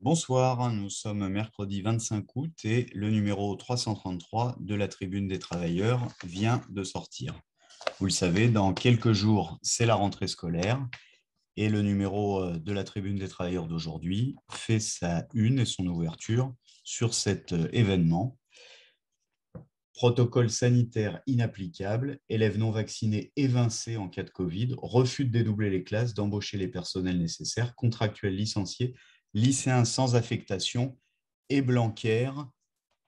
Bonsoir, nous sommes mercredi 25 août et le numéro 333 de la Tribune des Travailleurs vient de sortir. Vous le savez, dans quelques jours, c'est la rentrée scolaire et le numéro euh, de la Tribune des Travailleurs d'aujourd'hui fait sa une et son ouverture sur cet euh, événement. Protocole sanitaire inapplicable, élèves non vaccinés évincés en cas de Covid, refus de dédoubler les classes, d'embaucher les personnels nécessaires, contractuels licenciés lycéens sans affectation et Blanquer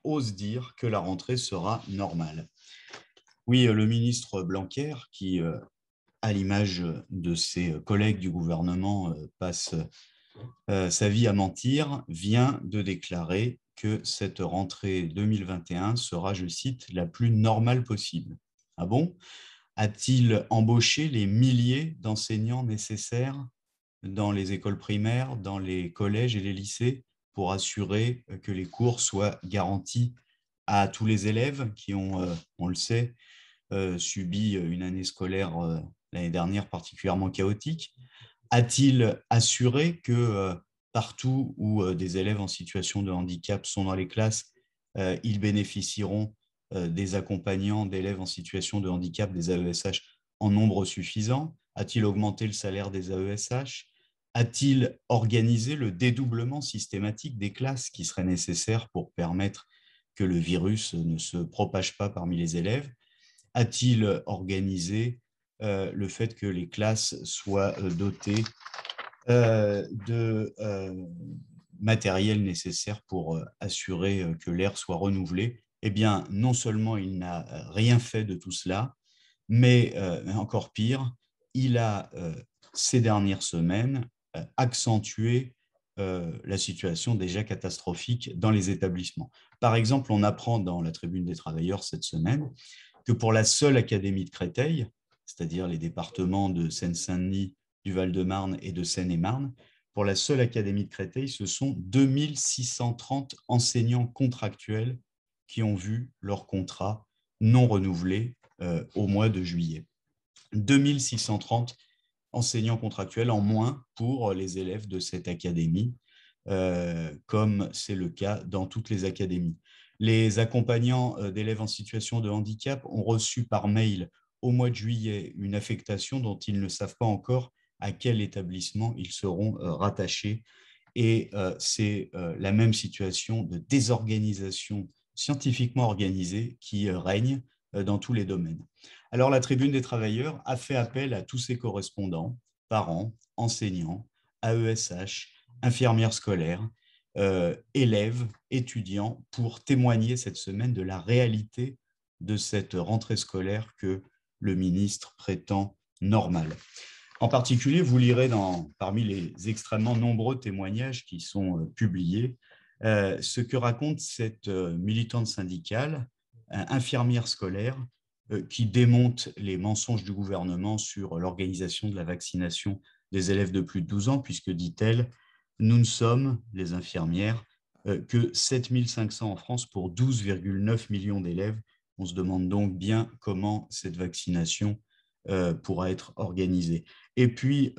ose dire que la rentrée sera normale. Oui, euh, le ministre Blanquer, qui, euh, à l'image de ses collègues du gouvernement, euh, passe sa vie à mentir, vient de déclarer que cette rentrée 2021 sera, je cite, la plus normale possible. Ah bon A-t-il embauché les milliers d'enseignants nécessaires dans les écoles primaires, dans les collèges et les lycées, pour assurer euh, que les cours soient garantis à tous les élèves qui ont, euh, on le sait, euh, subi une année scolaire l'année dernière particulièrement chaotique A-t-il assuré que partout où des élèves en situation de handicap sont dans les classes, ils bénéficieront des accompagnants d'élèves en situation de handicap, des AESH, en nombre suffisant a-t-il augmenté le salaire des AESH A-t-il organisé le dédoublement systématique des classes qui seraient nécessaires pour permettre que le virus ne se propage pas parmi les élèves A-t-il organisé euh, le fait que les classes soient euh, dotées euh, de matériel nécessaire pour assurer que l'air soit renouvelé Eh bien, non seulement il n'a rien fait de tout cela, mais encore pire, il a, euh, ces dernières semaines, euh, accentué euh, la situation déjà catastrophique dans les établissements. Par exemple, on apprend dans la Tribune des Travailleurs cette semaine que pour la seule académie de Créteil, c'est-à-dire les départements de Seine-Saint-Denis, du Val-de-Marne et de Seine-et-Marne, pour la seule académie de Créteil, ce sont 2630 enseignants contractuels qui ont vu leur contrat non renouvelé au mois de juillet. 2630 enseignants contractuels en moins pour les élèves de cette académie, euh, comme c'est le cas dans toutes les académies. Les accompagnants euh, d'élèves en situation de handicap ont reçu par mail au mois de juillet une affectation dont ils ne savent pas encore à quel établissement ils seront euh, rattachés. Et c'est la même situation de désorganisation scientifiquement organisée qui règne dans tous les domaines. Alors la Tribune des travailleurs a fait appel à tous ses correspondants, parents, enseignants, AESH, infirmières scolaires, euh, élèves, étudiants, pour témoigner cette semaine de la réalité de cette rentrée scolaire que le ministre prétend normale. En particulier, vous lirez dans, parmi les extrêmement nombreux témoignages qui sont euh, publiés euh, ce que raconte cette militante syndicale, infirmière scolaire, euh, qui démonte les mensonges du gouvernement sur l'organisation de la vaccination des élèves de plus de 12 ans, puisque, dit-elle, nous ne sommes, les infirmières, euh, que 7500 en France pour 12,9 millions d'élèves. On se demande donc bien comment cette vaccination euh, pourra être organisée. Et puis,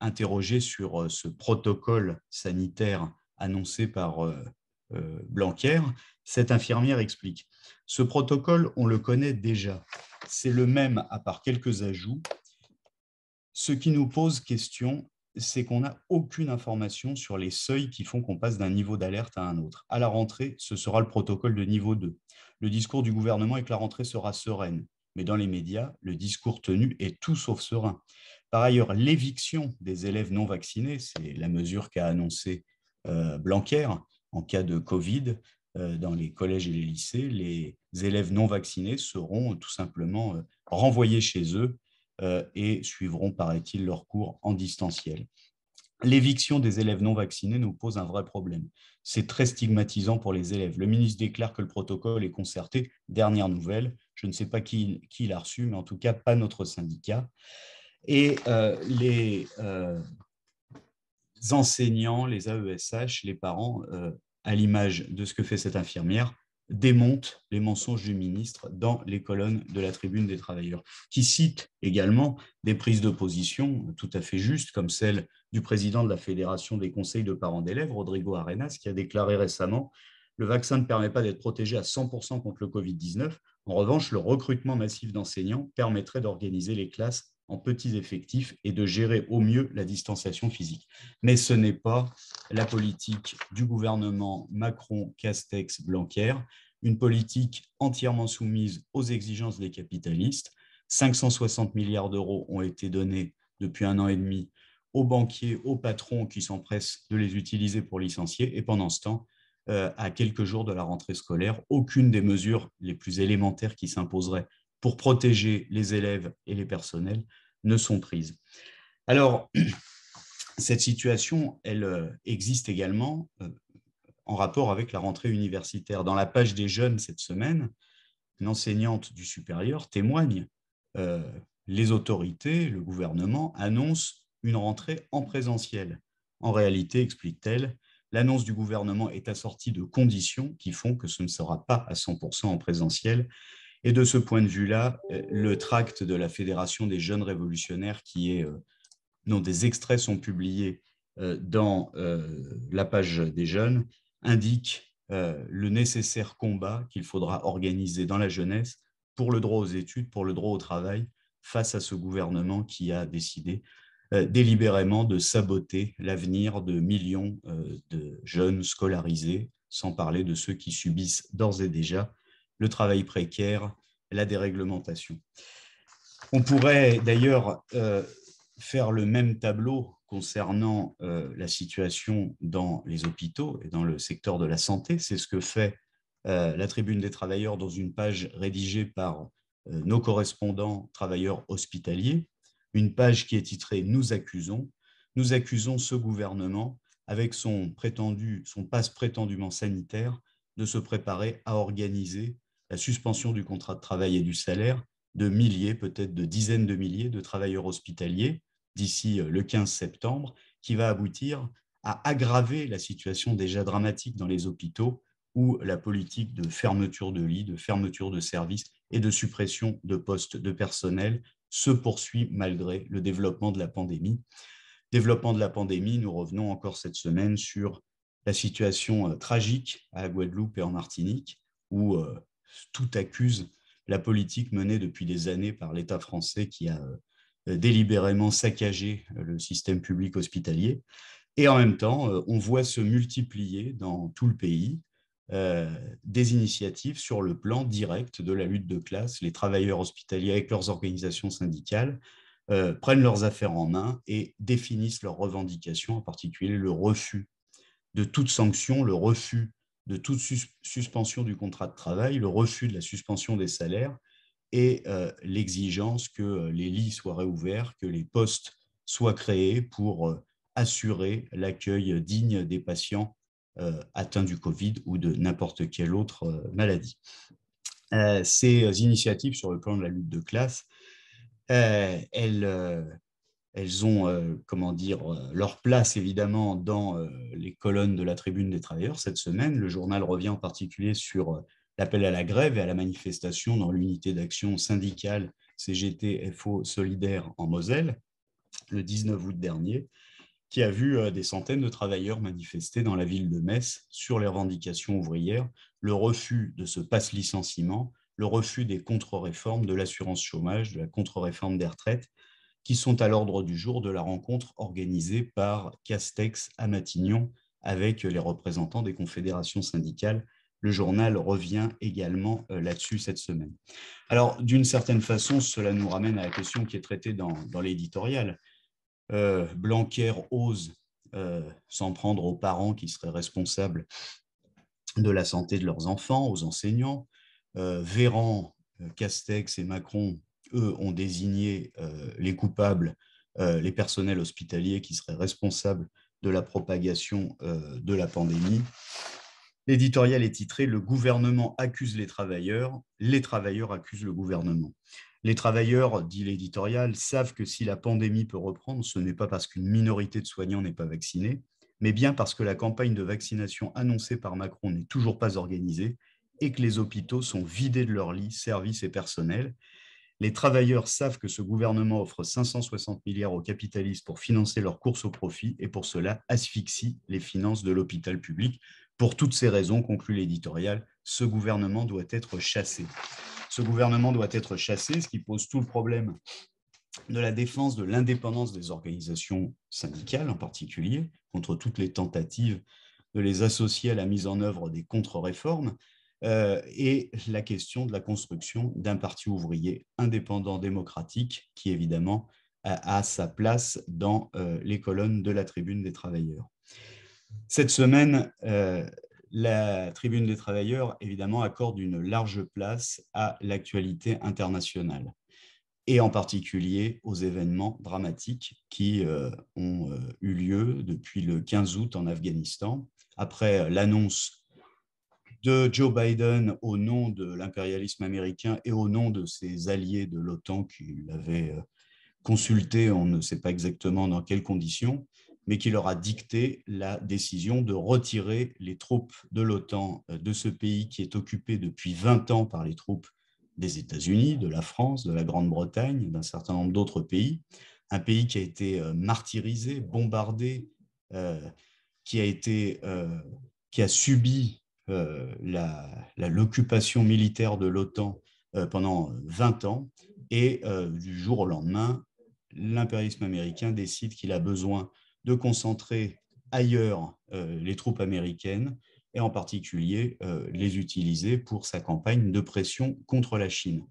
interrogé sur ce protocole sanitaire annoncé par euh, Blanquer, cette infirmière explique. Ce protocole, on le connaît déjà. C'est le même à part quelques ajouts. Ce qui nous pose question, c'est qu'on n'a aucune information sur les seuils qui font qu'on passe d'un niveau d'alerte à un autre. À la rentrée, ce sera le protocole de niveau 2. Le discours du gouvernement est que la rentrée sera sereine. Mais dans les médias, le discours tenu est tout sauf serein. Par ailleurs, l'éviction des élèves non vaccinés, c'est la mesure qu'a annoncée euh, Blanquer, en cas de Covid, euh, dans les collèges et les lycées, les élèves non vaccinés seront tout simplement euh, renvoyés chez eux euh, et suivront, paraît-il, leurs cours en distanciel. L'éviction des élèves non vaccinés nous pose un vrai problème. C'est très stigmatisant pour les élèves. Le ministre déclare que le protocole est concerté. Dernière nouvelle, je ne sais pas qui, qui l'a reçu, mais en tout cas pas notre syndicat. Et les enseignants, les AESH, les parents à l'image de ce que fait cette infirmière, démonte les mensonges du ministre dans les colonnes de la Tribune des Travailleurs, qui cite également des prises de position tout à fait justes, comme celle du président de la Fédération des conseils de parents d'élèves, Rodrigo Arenas, qui a déclaré récemment Le vaccin ne permet pas d'être protégé à 100% contre le Covid-19. En revanche, le recrutement massif d'enseignants permettrait d'organiser les classes en petits effectifs et de gérer au mieux la distanciation physique. Mais ce n'est pas la politique du gouvernement Macron-Castex-Blanquer, une politique entièrement soumise aux exigences des capitalistes. 560 milliards d'euros ont été donnés depuis un an et demi aux banquiers, aux patrons qui s'empressent de les utiliser pour licencier. Et pendant ce temps, euh, à quelques jours de la rentrée scolaire, aucune des mesures les plus élémentaires qui s'imposeraient pour protéger les élèves et les personnels ne sont prises. Alors, cette situation, elle euh, existe également euh, en rapport avec la rentrée universitaire. Dans la page des jeunes cette semaine, une enseignante du supérieur témoigne euh, les autorités, le gouvernement annonce une rentrée en présentiel. En réalité, explique-t-elle, l'annonce du gouvernement est assortie de conditions qui font que ce ne sera pas à 100% en présentiel et de ce point de vue-là, euh, le tract de la Fédération des jeunes révolutionnaires, qui euh, dont des extraits sont publiés euh, dans la page des jeunes, indique le nécessaire combat qu'il faudra organiser dans la jeunesse pour le droit aux études, pour le droit au travail, face à ce gouvernement qui a décidé délibérément de saboter l'avenir de millions de jeunes scolarisés, sans parler de ceux qui subissent d'ores et déjà le travail précaire, la déréglementation. On pourrait d'ailleurs euh, faire le même tableau concernant euh, la situation dans les hôpitaux et dans le secteur de la santé. C'est ce que fait euh, la Tribune des travailleurs dans une page rédigée par nos correspondants travailleurs hospitaliers, une page qui est titrée Nous accusons. Nous accusons ce gouvernement, avec son, prétendu, son passe prétendument sanitaire, de se préparer à organiser la suspension du contrat de travail et du salaire de milliers, peut-être de dizaines de milliers de travailleurs hospitaliers d'ici euh, le 15 septembre, qui va aboutir à aggraver la situation déjà dramatique dans les hôpitaux où la politique de fermeture de lits, de fermeture de services et de suppression de postes de personnel se poursuit malgré le développement de la pandémie. Développement de la pandémie, nous revenons encore cette semaine sur la situation euh, tragique à Guadeloupe et en Martinique, où euh, tout accuse la politique menée depuis des années par l'État français qui a euh, délibérément saccagé euh, le système public hospitalier. Et en même temps, euh, on voit se multiplier dans tout le pays des initiatives sur le plan direct de la lutte de classe. Les travailleurs hospitaliers avec leurs organisations syndicales prennent leurs affaires en main et définissent leurs revendications, en particulier le refus de toute sanction, le refus de toute suspension du contrat de travail, le refus de la suspension des salaires et euh, l'exigence que euh, les lits soient réouverts, que les postes soient créés pour euh, assurer l'accueil digne des patients atteints du Covid ou de n'importe quelle autre maladie. ces initiatives sur le plan de la lutte de classe, elles elles ont, euh, comment dire, euh, leur place évidemment dans euh, les colonnes de la Tribune des Travailleurs cette semaine. Le journal revient en particulier sur l'appel à la grève et à la manifestation dans l'unité d'action syndicale CGT-FO Solidaire en Moselle le 19 août dernier, qui a vu des centaines de travailleurs manifester dans la ville de Metz sur les revendications ouvrières, le refus de ce passe-licenciement, le refus des contre-réformes de l'assurance chômage, de la contre-réforme des retraites, qui sont à l'ordre du jour de la rencontre organisée par Castex à Matignon avec les représentants des confédérations syndicales. Le journal revient également euh, là-dessus cette semaine. Alors, d'une certaine façon, cela nous ramène à la question qui est traitée dans, l'éditorial. Euh, Blanquer ose euh, s'en prendre aux parents qui seraient responsables de la santé de leurs enfants, aux enseignants. Véran, Castex et Macron eux ont désigné euh, les coupables, euh, les personnels hospitaliers qui seraient responsables de la propagation euh, de la pandémie. L'éditorial est titré Le gouvernement accuse les travailleurs, les travailleurs accusent le gouvernement. Les travailleurs, dit l'éditorial, savent que si la pandémie peut reprendre, ce n'est pas parce qu'une minorité de soignants n'est pas vaccinée, mais bien parce que la campagne de vaccination annoncée par Macron n'est toujours pas organisée et que les hôpitaux sont vidés de leurs lits, services et personnels, les travailleurs savent que ce gouvernement offre 560 milliards aux capitalistes pour financer leur course au profit et pour cela asphyxie les finances de l'hôpital public. Pour toutes ces raisons, conclut l'éditorial, ce gouvernement doit être chassé. Ce gouvernement doit être chassé, ce qui pose tout le problème de la défense de l'indépendance des organisations syndicales en particulier, contre toutes les tentatives de les associer à la mise en œuvre des contre-réformes, euh, et la question de la construction d'un parti ouvrier indépendant démocratique qui évidemment a, sa place dans euh, les colonnes de la Tribune des Travailleurs. Cette semaine, euh, la Tribune des Travailleurs évidemment accorde une large place à l'actualité internationale et en particulier aux événements dramatiques qui ont eu lieu depuis le 15 août en Afghanistan, après l'annonce de Joe Biden au nom de l'impérialisme américain et au nom de ses alliés de l'OTAN qu'il avait euh, consulté, on ne sait pas exactement dans quelles conditions, mais qui leur a dicté la décision de retirer les troupes de l'OTAN euh, de ce pays qui est occupé depuis 20 ans par les troupes des États-Unis, de la France, de la Grande-Bretagne, d'un certain nombre d'autres pays, un pays qui a été euh, martyrisé, bombardé, qui a été... qui a subi euh, l'occupation la, militaire de l'OTAN euh, pendant 20 euh, ans, et du jour au lendemain, l'impérialisme américain décide qu'il a besoin de concentrer ailleurs les troupes américaines, et en particulier les utiliser pour sa campagne de pression contre la Chine.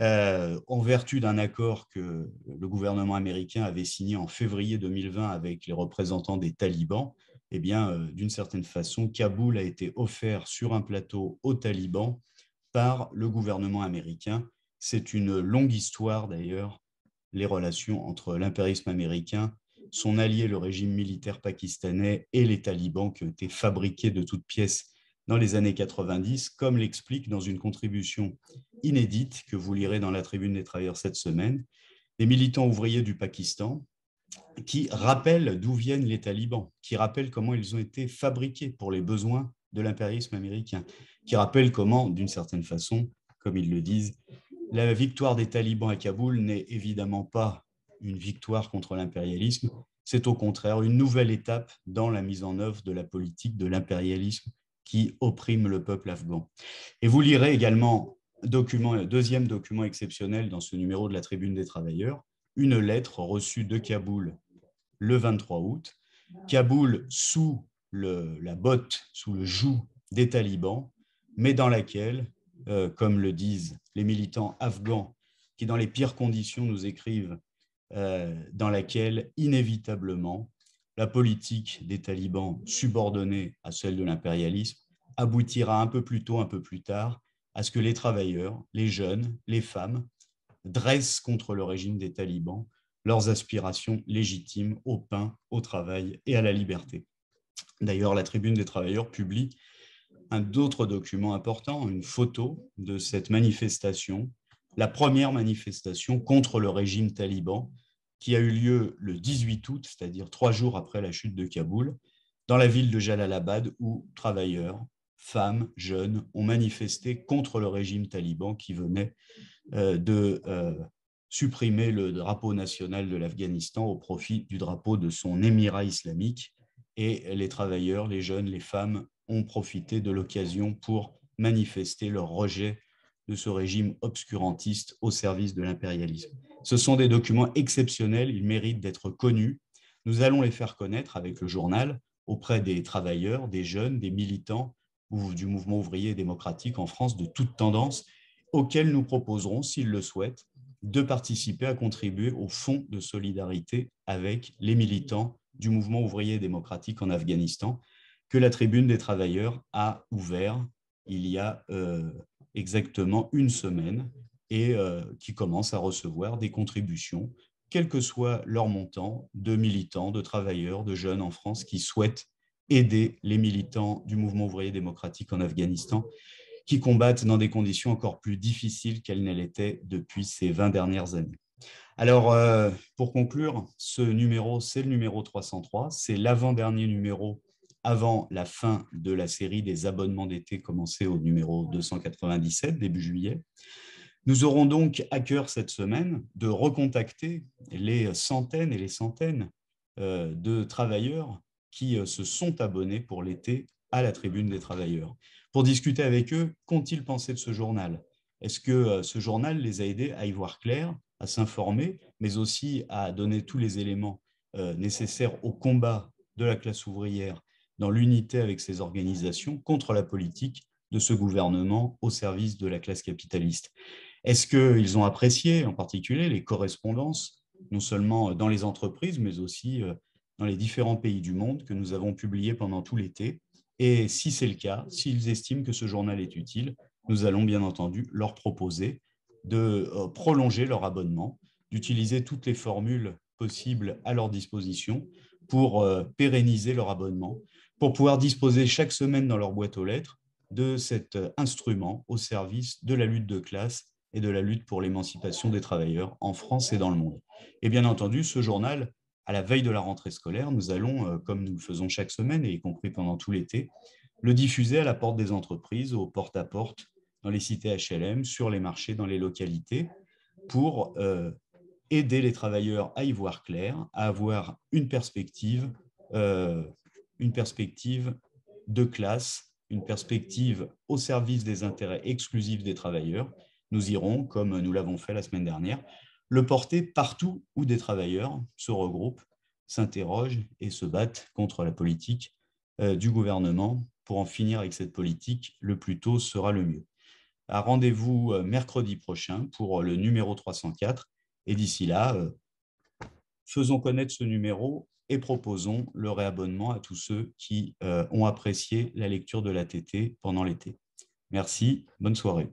en vertu d'un accord que le gouvernement américain avait signé en février 2020 avec les représentants des talibans, eh bien, euh, d'une certaine façon, Kaboul a été offert sur un plateau aux talibans par le gouvernement américain. C'est une longue histoire d'ailleurs, les relations entre l'impérisme américain, son allié le régime militaire pakistanais et les talibans qui ont été fabriqués de toutes pièces dans les années 90, comme l'explique dans une contribution inédite que vous lirez dans la tribune des travailleurs cette semaine, les militants ouvriers du Pakistan, qui rappelle d'où viennent les talibans, qui rappelle comment ils ont été fabriqués pour les besoins de l'impérialisme américain, qui rappelle comment, d'une certaine façon, comme ils le disent, la victoire des talibans à Kaboul n'est évidemment pas une victoire contre l'impérialisme, c'est au contraire une nouvelle étape dans la mise en œuvre de la politique de l'impérialisme qui opprime le peuple afghan. Et vous lirez également document, deuxième document exceptionnel dans ce numéro de la Tribune des Travailleurs, une lettre reçue de Kaboul le 23 août. Kaboul sous la botte, sous le joug des talibans, mais dans laquelle, euh, comme le disent les militants afghans qui, dans les pires conditions, nous écrivent, euh, dans laquelle, inévitablement, la politique des talibans subordonnée à celle de l'impérialisme aboutira un peu plus tôt, un peu plus tard, à ce que les travailleurs, les jeunes, les femmes dressent contre le régime des talibans leurs aspirations légitimes au pain, au travail et à la liberté. D'ailleurs, la Tribune des travailleurs publie un autre document important, une photo de cette manifestation, la première manifestation contre le régime taliban qui a eu lieu le 18 août, c'est-à-dire trois jours après la chute de Kaboul, dans la ville de Jalalabad où travailleurs, femmes, jeunes, ont manifesté contre le régime taliban qui venait euh, de euh, supprimer le drapeau national de l'Afghanistan au profit du drapeau de son émirat islamique. Et les travailleurs, les jeunes, les femmes ont profité de l'occasion pour manifester leur rejet de ce régime obscurantiste au service de l'impérialisme. Ce sont des documents exceptionnels, ils méritent d'être connus. Nous allons les faire connaître avec le journal auprès des travailleurs, des jeunes, des militants, ou du mouvement ouvrier démocratique en France de toute tendance, auxquels nous proposerons, s'ils le souhaitent, de participer à contribuer au fonds de solidarité avec les militants du mouvement ouvrier démocratique en Afghanistan que la Tribune des travailleurs a ouvert il y a euh, exactement une semaine et euh, qui commence à recevoir des contributions, quel que soit leur montant, de militants, de travailleurs, de jeunes en France qui souhaitent aider les militants du mouvement ouvrier démocratique en Afghanistan qui combattent dans des conditions encore plus difficiles qu'elles ne l'étaient depuis ces 20 dernières années. Alors, euh, pour conclure, ce numéro, c'est le numéro 303, c'est l'avant-dernier numéro avant la fin de la série des abonnements d'été commencés au numéro 297, début juillet. Nous aurons donc à cœur cette semaine de recontacter les centaines et les centaines euh, de travailleurs qui euh, se sont abonnés pour l'été à la tribune des travailleurs. Pour discuter avec eux, qu'ont-ils pensé de ce journal Est-ce que euh, ce journal les a aidés à y voir clair, à s'informer, mais aussi à donner tous les éléments euh, nécessaires au combat de la classe ouvrière dans l'unité avec ses organisations contre la politique de ce gouvernement au service de la classe capitaliste Est-ce qu'ils ont apprécié en particulier les correspondances non seulement dans les entreprises, mais aussi dans les différents pays du monde que nous avons publiés pendant tout l'été. Et si c'est le cas, s'ils estiment que ce journal est utile, nous allons bien entendu leur proposer de euh, prolonger leur abonnement, d'utiliser toutes les formules possibles à leur disposition pour euh, pérenniser leur abonnement, pour pouvoir disposer chaque semaine dans leur boîte aux lettres de cet euh, instrument au service de la lutte de classe et de la lutte pour l'émancipation des travailleurs en France et dans le monde. Et bien entendu, ce journal à la veille de la rentrée scolaire, nous allons, euh, comme nous le faisons chaque semaine, et y compris pendant tout l'été, le diffuser à la porte des entreprises, au porte-à-porte, dans les cités HLM, sur les marchés, dans les localités, pour euh, aider les travailleurs à y voir clair, à avoir une perspective, euh, une perspective de classe, une perspective au service des intérêts exclusifs des travailleurs. Nous irons, comme nous l'avons fait la semaine dernière, le porter partout où des travailleurs se regroupent, s'interrogent et se battent contre la politique euh, du gouvernement pour en finir avec cette politique, le plus tôt sera le mieux. Rendez-vous euh, mercredi prochain pour le numéro 304 et d'ici là, euh, faisons connaître ce numéro et proposons le réabonnement à tous ceux qui ont apprécié la lecture de l'ATT pendant l'été. Merci, bonne soirée.